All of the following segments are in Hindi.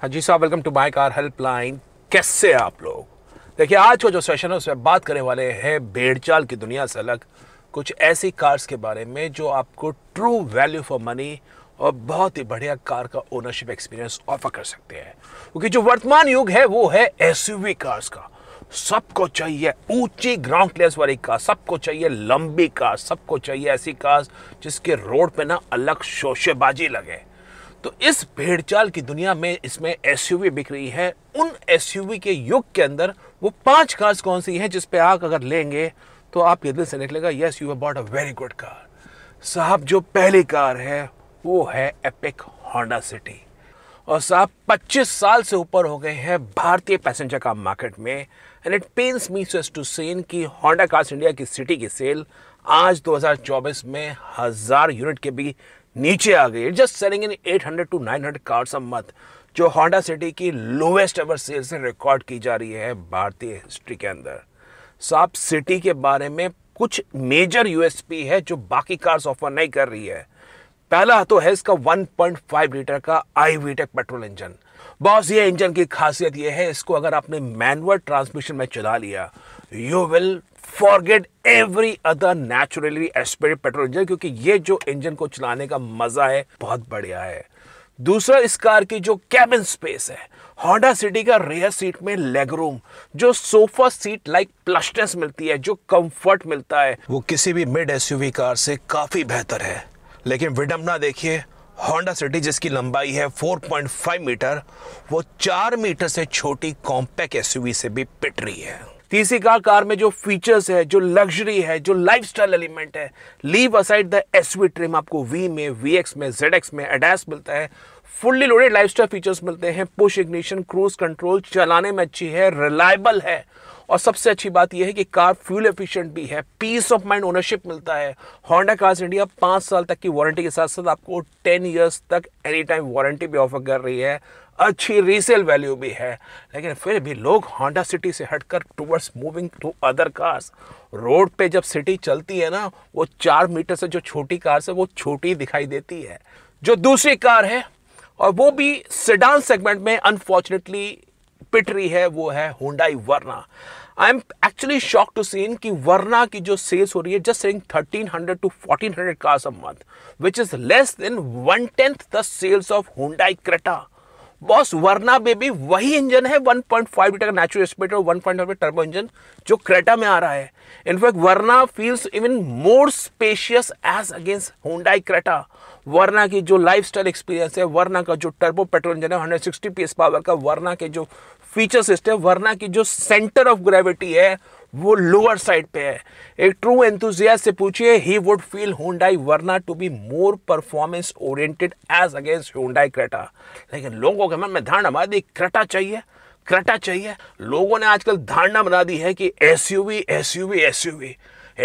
हाँ जी साहब welcome to my car helpline कैसे आप लोग देखिए आज का जो सेशन है उसमें बात करने वाले हैं भेड़चाल की दुनिया से अलग कुछ ऐसी कार्स के बारे में जो आपको ट्रू वैल्यू फॉर मनी और बहुत ही बढ़िया कार का ओनरशिप एक्सपीरियंस ऑफर कर सकते हैं क्योंकि जो वर्तमान युग है वो है एस कार्स का सबको चाहिए ऊंची ग्राउंड क्लेस वाली कार सबको चाहिए लंबी कार सबको चाहिए ऐसी कार जिसके रोड पे ना अलग शोशेबाजी लगे तो इस भेड़चाल की दुनिया में इसमें एस बिक रही है उन एस के युग के अंदर वो पांच कार्स कौन सी हैं जिसपे आप अगर लेंगे तो आप ये दिल से निकलेगा yes you about a very good car साहब जो पहली कार है वो है एपिक होंडा सिटी और साहब 25 साल से ऊपर हो गए हैं भारतीय पैसेंजर कार मार्केट में and it pains me to say कि होंडा कार्स इंडिया की सिटी की सेल आज 2024 में हज़ार यूनिट के भी नीचे आ गई just selling in 800 to 900 cars a month जो होंडा सिटी की लोवेस्ट एवर सेल से रिकॉर्ड की जा रही है भारतीय हिस्ट्री के अंदर सो आप सिटी के बारे में कुछ मेजर यूएसपी है जो बाकी कार्स ऑफर नहीं कर रही है पहला तो है इसका 1.5 लीटर का i VTEC petrol engine boss ये इंजन की खासियत ये है इसको अगर आपने मैनुअल ट्रांसमिशन में चला लिया you will forget every other naturally aspirate petrol engine क्योंकि ये जो इंजन को चलाने का मजा है बहुत बढ़िया है दूसरा इस कार की जो कैबिन स्पेस है होंडा सिटी का रेयर सीट में लेग रूम जो सोफा सीट लाइक प्लशनेस मिलती है जो कंफर्ट मिलता है वो किसी भी मिड एसयूवी कार से काफी बेहतर है लेकिन विडम्बना देखिए होंडा सिटी जिसकी लंबाई है 4.5 मीटर वो 4 मीटर से छोटी कॉम्पैक्ट एसयूवी से भी पिट रही है तीसरी कार कार में जो फीचर्स है जो लग्जरी है जो लाइफस्टाइल एलिमेंट है leave aside the S V trim आपको वी में वी एक्स में जेड एक्स में एडेस मिलता है फुल्ली लोडेड लाइफस्टाइल फीचर्स मिलते हैं पुश इग्निशन क्रूज कंट्रोल चलाने में अच्छी है रिलायबल है और सबसे अच्छी बात यह है कि कार फ्यूल एफिशिएंट भी है पीस ऑफ माइंड ओनरशिप मिलता है होंडा कार्स इंडिया पाँच साल तक की वारंटी के साथ साथ आपको टेन ईयर्स तक एनी टाइम वारंटी भी ऑफर कर रही है अच्छी रीसेल वैल्यू भी है लेकिन फिर भी लोग होंडा सिटी से हटकर towards moving to other cars road पे जब सिटी चलती है ना वो चार मीटर से जो छोटी कार से वो छोटी दिखाई देती है जो दूसरी कार है और वो भी सेडान सेगमेंट में अनफॉर्चुनेटली पिट रही है वो है Hyundai Verna I am actually shock to seen कि वर्ना की जो सेल्स हो रही है just thirteen hundred to fourteen hundred cars a month which is less than one tenth the sales of Hyundai Creta boss Verna baby वही इंजन है 1.5 लीटर का नेचुरल एस्पिरेटर और 1.5 लीटर टर्बो इंजन जो क्रेटा में आ रहा है in fact Verna feels even more spacious as against Hyundai Creta Verna की जो लाइफ एक्सपीरियंस है वरना का जो टर्बो पेट्रोल इंजन है 160 पीएस पावर का वरना के जो फीचर सिस्टम वरना की जो सेंटर ऑफ ग्रेविटी है वो लोअर साइड पे है एक ट्रू एंथुजिया से पूछिए he would feel Hyundai Verna to be more performance oriented as against Hyundai Creta लेकिन लोगों के मन में धारणा बना दी क्रेटा चाहिए क्रेटा चाहिए लोगों ने आजकल धारणा बना दी है कि S U V S U V S U V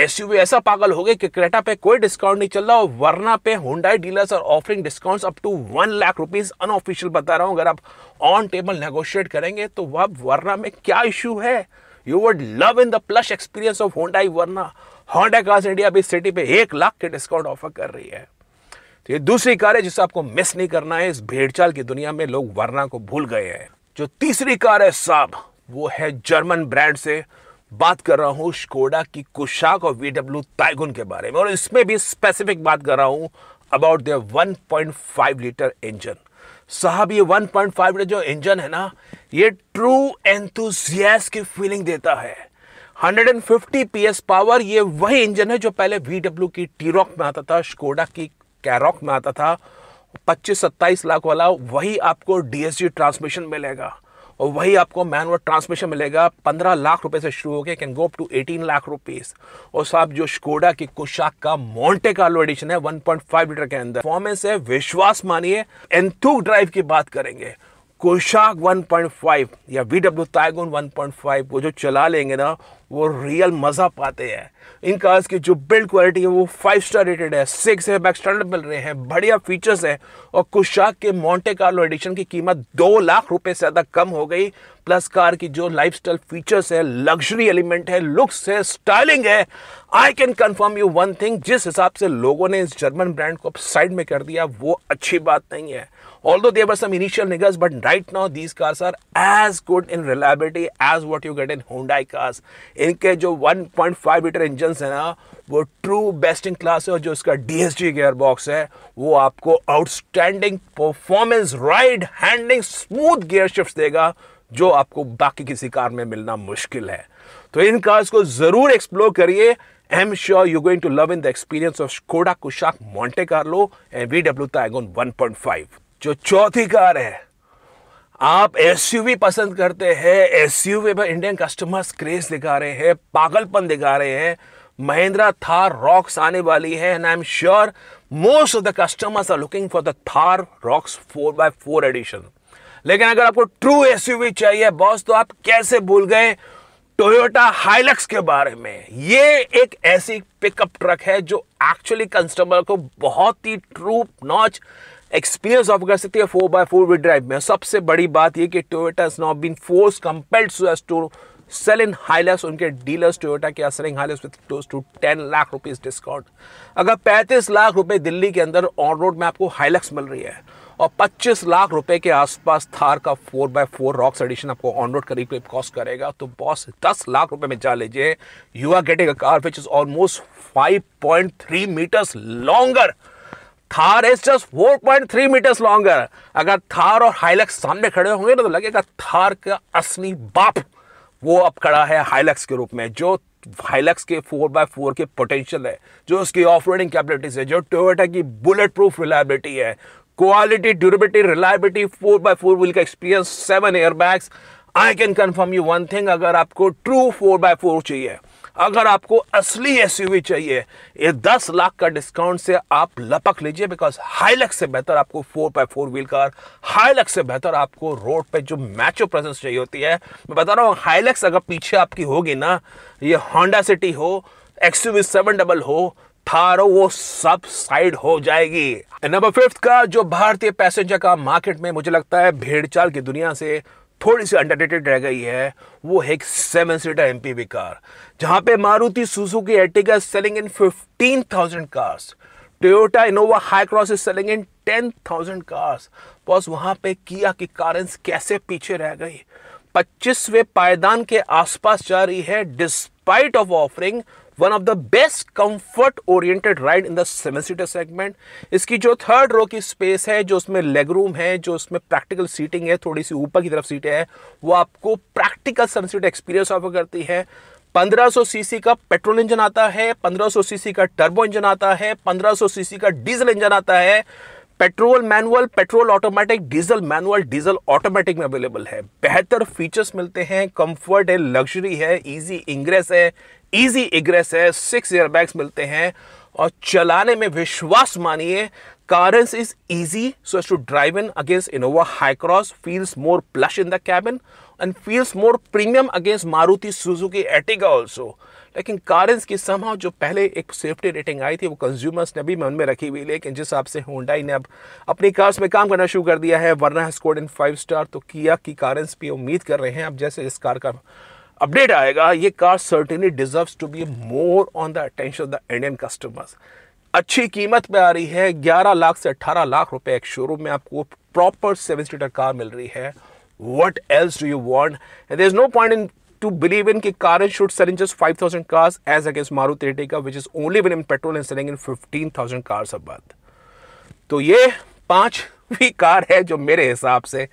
SUV ऐसा पागल हो गए कि क्रेटा पे कोई डिस्काउंट नहीं चल रहा और वरना पे Hyundai dealers are offering discount up to one lakh rupees unofficial बता रहा हूँ अगर आप ऑन टेबल नेगोशिएट करेंगे तो वह वरना में क्या इशू है you would love in the plush experience of Hyundai Verna Honda cars India भी सिटी पे एक लाख के डिस्काउंट ऑफर कर रही है तो ये दूसरी कार है जिसे आपको मिस नहीं करना है इस भेड़चाल की दुनिया में लोग वरना को भूल गए हैं जो तीसरी कार है साहब वो है जर्मन ब्रांड से बात कर रहा हूं स्कोडा की कुशाक और वी डब्ल्यू ताइगुन के बारे में और इसमें भी स्पेसिफिक बात कर रहा हूं अबाउट देयर 1.5 लीटर इंजन साहब ये 1.5 लीटर जो इंजन है ना ये ट्रू एंथुजियास की फीलिंग देता है 150 पीएस पावर ये वही इंजन है जो पहले वीडब्ल्यू की टीरोक में आता था स्कोडा की कैरॉक में आता था 25-27 लाख वाला वही आपको डीएसजी ट्रांसमिशन मिलेगा और वही आपको मैनुअल ट्रांसमिशन मिलेगा 15 लाख रुपए से शुरू होकर can go up to 18 lakh rupees और साहब जो स्कोडा की कुशाक का मोन्टे कार्लो एडिशन है 1.5 लीटर के अंदर परफॉर्मेंस है विश्वास मानिए एंथू ड्राइव की बात करेंगे कोशाक 1.5 या वी डब्ल्यू ताइगोन वन वो जो चला लेंगे ना वो रियल मज़ा पाते हैं इन कार्स की जो बिल्ड क्वालिटी है वो फाइव स्टार रेटेड है सिक्स है बैक स्टैंडर्ड मिल रहे हैं बढ़िया फीचर्स है और कुशाक के मोंटे कार्लो एडिशन की कीमत दो लाख रुपए से ज़्यादा कम हो गई प्लस कार की जो लाइफ फीचर्स है लग्जरी एलिमेंट है लुक्स है स्टाइलिंग है I can confirm you one thing जिस हिसाब से लोगों ने इस जर्मन ब्रांड को साइड में कर दिया वो अच्छी बात नहीं है although there some initial niggles but right now these cars are as good in reliability as what you get in Hyundai cars इनके जो 1.5 लीटर इंजन है ना वो ट्रू बेस्ट इन क्लास है और जो इसका डी एस गेयर बॉक्स है वो आपको outstanding performance ride handling smooth gear shift देगा जो आपको बाकी किसी कार में मिलना मुश्किल है तो इन कार्स को ज़रूर एक्सप्लोर करिए I am sure you going to love in the experience of Skoda Kushaq Monte Carlo and V W Taigun 1.5 जो चौथी कार है आप एस पसंद करते हैं एस पर इंडियन कस्टमर्स क्रेज दिखा रहे हैं पागलपन दिखा रहे हैं महिंद्रा थार रॉक्स आने वाली है and I am sure most of the customers are looking for the Thar Roxx four by four edition लेकिन अगर आपको ट्रू एस चाहिए बॉस तो आप कैसे भूल गए टोयोटा हाइलक्स के बारे में ये एक ऐसी पिकअप ट्रक है जो एक्चुअली कस्टमर को बहुत ही ट्रू नॉच एक्सपीरियंस ऑफ कर सकते हैं four by four V drive में सबसे बड़ी बात यह कि Toyota is not been force compelled to sell in Hilux उनके डीलर्स टोयोटा के selling Hilux with close to ten lakh rupees discount अगर पैंतीस लाख रुपए दिल्ली के अंदर ऑन रोड में आपको हाईलेक्स मिल रही है और 25 लाख रुपए के आसपास थार का 4 बाय फोर रॉक्स एडिशन आपको ऑन रोड करीब करीब कॉस्ट करेगा तो बॉस 10 लाख रुपए में जा लीजिए you are getting a car which is almost 5.3 metres longer Thar is just three metres longer अगर थार और हाइलक्स सामने खड़े होंगे ना तो लगेगा थार का असली बाप वो अब खड़ा है हाइलक्स के रूप में जो हाइलक्स के फोर बाय फोर के पोटेंशियल है जो उसकी ऑफ रोडिंग कैपेबिलिटीज है जो टोयोटा की बुलेट प्रूफ रिलायबिलिटी है quality durability reliability four by four wheel का experience seven airbags I can confirm you one thing अगर आपको ट्रू फोर बाय फोर चाहिए अगर आपको असली एस चाहिए ये दस लाख का डिस्काउंट से आप लपक लीजिए बिकॉज हाईलक्स से बेहतर आपको four by four wheel car Hilux से बेहतर आपको रोड पे जो मैचो प्रेजेंस चाहिए होती है मैं बता रहा हूँ हाईलक्स अगर पीछे आपकी होगी ना ये होंडा सिटी हो एक्स यू डबल हो थारो वो सब साइड हो जाएगी नंबर फिफ्थ का जो भारतीय पैसेंजर का मार्केट में मुझे लगता है भेड़चाल की दुनिया से थोड़ी सी अंडरडेटेड रह गई है वो है seven seater M P car जहाँ पे मारुति की Ertiga selling in fifteen thousand cars Toyota Innova Hycross is selling in ten thousand cars boss वहाँ पे किया की कार कैसे पीछे रह गई पच्चीसवें पायदान के आसपास जा रही है despite of offering one of the best comfort oriented ride in the seven seater segment इसकी जो थर्ड रो की स्पेस है जो उसमें लेग रूम है जो उसमें प्रैक्टिकल सीटिंग है थोड़ी सी ऊपर की तरफ सीटें हैं वो आपको practical seven seater experience offer करती है 1500 सीसी का पेट्रोल इंजन आता है 1500 सीसी का टर्बो इंजन आता है 1500 सीसी का डीजल इंजन आता है petrol manual petrol automatic diesel manual diesel automatic में अवेलेबल है बेहतर फीचर्स मिलते हैं कंफर्ट है लग्जरी है इजी इंग्रेस है इजी इग्रेस है सिक्स ईयर बैग्स मिलते हैं और चलाने में विश्वास मानिए Currents is easy so as to drive in against Innova Hycross, feels more plush in the cabin and feels more premium against Maruti Suzuki Ertiga also लेकिन कारंस की समहाउ जो पहले एक सेफ्टी रेटिंग आई थी वो कंज्यूमर्स ने भी मन में रखी हुई लेकिन जिस हिसाब से होंडाई ने अब अपनी कार्स में काम करना शुरू कर दिया है वरना स्कोर्ड इन फाइव स्टार तो किया की कारंस भी उम्मीद कर रहे हैं अब जैसे इस कार का अपडेट आएगा ये car certainly deserve to be more on the attention of the Indian customers अच्छी कीमत पे आ रही है 11 लाख से 18 लाख रुपए एक शोरूम में आपको प्रॉपर सेवन सीटर कार मिल रही है what else do you want there is no point in to to believe in that Karan should sell in just 5,000 cars as against Maruti Ertiga which is only been in petrol and selling in 15,000 cars a month. तो ये पांच सातवीं कार है जो मेरे हिसाब से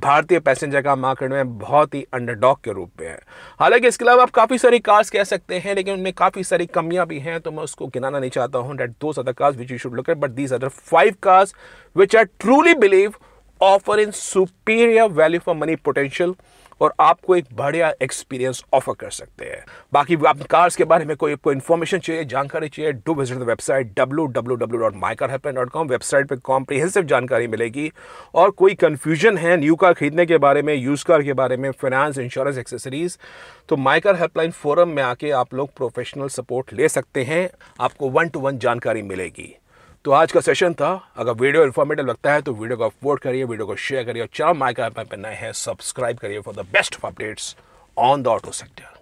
भारतीय पैसेंजर का मार्केट में बहुत ही अंडरडॉग के रूप में है हालांकि इसके अलावा आप काफ़ी सारी कार्स कह सकते हैं लेकिन उनमें काफ़ी सारी कमियां भी हैं तो मैं उसको गिनाना नहीं चाहता हूं that two other cars which you should look at but these other five cars which are truly believe offer in superior value for money potential और आपको एक बढ़िया एक्सपीरियंस ऑफर कर सकते हैं बाकी आप कार्स के बारे में कोई आपको इन्फॉर्मेशन चाहिए जानकारी चाहिए do visit the website W W W dot my car helpline dot com website पर कॉम्प्रीहेंसिव जानकारी मिलेगी और कोई कन्फ्यूजन है न्यू कार खरीदने के बारे में यूज़ कार के बारे में फाइनेंस इंश्योरेंस एक्सेसरीज तो माई कार हेल्पलाइन फोरम में आके आप लोग प्रोफेशनल सपोर्ट ले सकते हैं आपको वन टू वन जानकारी मिलेगी तो आज का सेशन था अगर वीडियो इन्फॉर्मेटिव लगता है तो वीडियो को अपलोड करिए वीडियो को शेयर करिए और चैनल माइक ऐप नए हैं सब्सक्राइब करिए for the best of updates on the auto sector